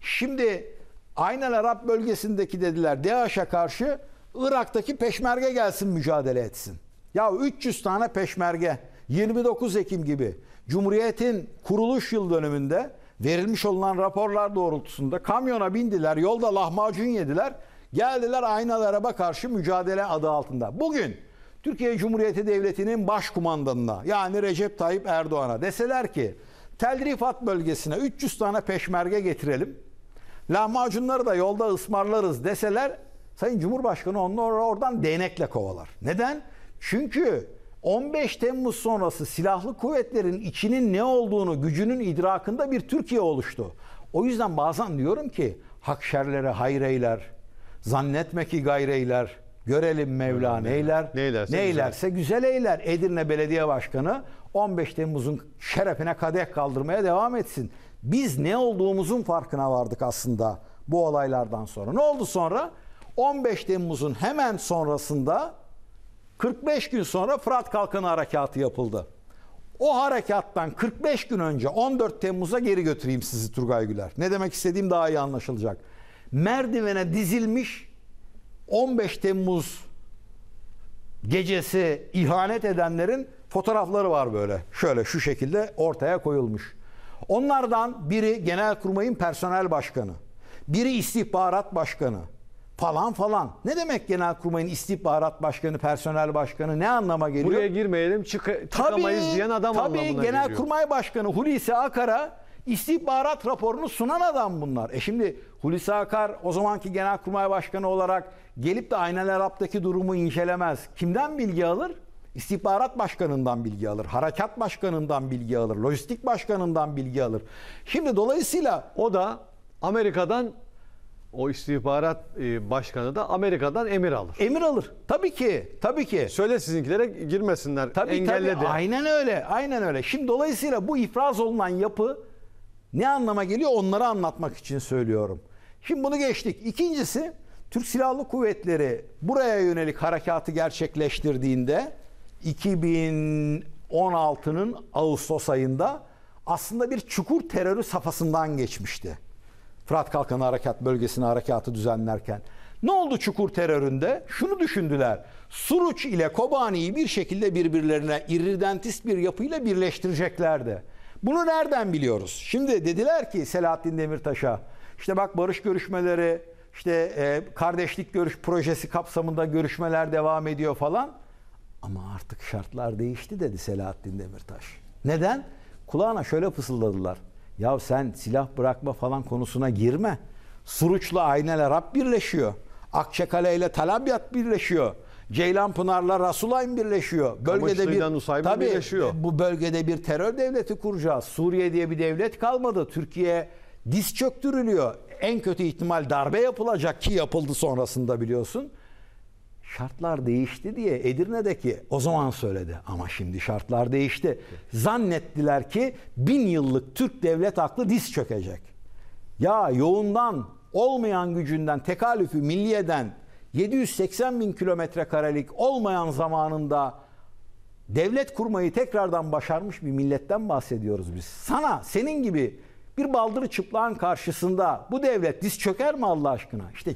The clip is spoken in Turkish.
Şimdi aynen Arap bölgesindeki dediler DAEŞ'e karşı Irak'taki peşmerge gelsin mücadele etsin. Ya 300 tane peşmerge 29 Ekim gibi Cumhuriyet'in kuruluş yıl dönümünde verilmiş olan raporlar doğrultusunda kamyona bindiler, yolda lahmacun yediler. Geldiler aynalı araba karşı mücadele adı altında. Bugün Türkiye Cumhuriyeti Devleti'nin başkumandanına yani Recep Tayyip Erdoğan'a deseler ki Tel Rifat bölgesine 300 tane peşmerge getirelim lahmacunları da yolda ısmarlarız deseler Sayın Cumhurbaşkanı onları oradan değnekle kovalar. Neden? Çünkü 15 Temmuz sonrası silahlı kuvvetlerin içinin ne olduğunu, gücünün idrakında bir Türkiye oluştu. O yüzden bazen diyorum ki hakşerlere hayreyler, zannetme ki gayreyler.'' Görelim Mevla neyler, neylerse, neylerse güzel. güzel eyler. Edirne Belediye Başkanı 15 Temmuz'un şerefine kadeh kaldırmaya devam etsin. Biz ne olduğumuzun farkına vardık aslında bu olaylardan sonra. Ne oldu sonra? 15 Temmuz'un hemen sonrasında 45 gün sonra Fırat Kalkanı Harekatı yapıldı. O harekattan 45 gün önce 14 Temmuz'a geri götüreyim sizi Turgay Güler. Ne demek istediğim daha iyi anlaşılacak. Merdivene dizilmiş 15 Temmuz gecesi ihanet edenlerin fotoğrafları var böyle. Şöyle şu şekilde ortaya koyulmuş. Onlardan biri Genelkurmay'ın personel başkanı, biri istihbarat başkanı falan falan. Ne demek Genelkurmay'ın istihbarat başkanı, personel başkanı ne anlama geliyor? Buraya girmeyelim çık çıkamayız tabii, diyen adam tabii, anlamına Genelkurmay geliyor. Genelkurmay Başkanı Hulusi Akar'a istihbarat raporunu sunan adam bunlar. E şimdi Hulusi Akar o zamanki Genelkurmay Başkanı olarak gelip de Aynel Arap'taki durumu incelemez. Kimden bilgi alır? İstihbarat başkanından bilgi alır, harekat başkanından bilgi alır, lojistik başkanından bilgi alır. Şimdi dolayısıyla o da Amerika'dan o istihbarat e, başkanı da Amerika'dan emir alır. Emir alır. Tabii ki. Tabii ki. Söyle sizinkilere girmesinler. Tabii, engelledi. Tabii, aynen öyle. Aynen öyle. Şimdi dolayısıyla bu ifraz olunan yapı ne anlama geliyor onları anlatmak için söylüyorum. Şimdi bunu geçtik. İkincisi Türk Silahlı Kuvvetleri buraya yönelik harekatı gerçekleştirdiğinde 2016'nın Ağustos ayında aslında bir çukur terörü safhasından geçmişti. Fırat Kalkanı Harekat Bölgesi'ne harekatı düzenlerken. Ne oldu çukur teröründe? Şunu düşündüler. Suruç ile Kobani'yi bir şekilde birbirlerine irridentist bir yapıyla birleştireceklerdi. Bunu nereden biliyoruz? Şimdi dediler ki Selahattin Demirtaş'a işte bak barış görüşmeleri, işte e, kardeşlik görüş projesi kapsamında görüşmeler devam ediyor falan. Ama artık şartlar değişti dedi Selahattin Demirtaş. Neden? Kulağına şöyle fısıldadılar. Ya sen silah bırakma falan konusuna girme. Suruç'la Aynel Arap birleşiyor. Akçakale ile Talabiyat birleşiyor. Ceylan Pınar'la Rasulayn birleşiyor. Bölgede bir Nusaybin tabii, birleşiyor. Bu bölgede bir terör devleti kuracağız. Suriye diye bir devlet kalmadı. Türkiye diz çöktürülüyor. En kötü ihtimal darbe yapılacak ki yapıldı sonrasında biliyorsun. Şartlar değişti diye Edirne'deki o zaman söyledi ama şimdi şartlar değişti. Zannettiler ki bin yıllık Türk devlet aklı diz çökecek. Ya yoğundan, olmayan gücünden, tekalüfü milliyeden, 780 bin kilometre karelik olmayan zamanında devlet kurmayı tekrardan başarmış bir milletten bahsediyoruz biz. Sana, senin gibi bir baldırı çıplağın karşısında bu devlet diz çöker mi Allah aşkına? İşte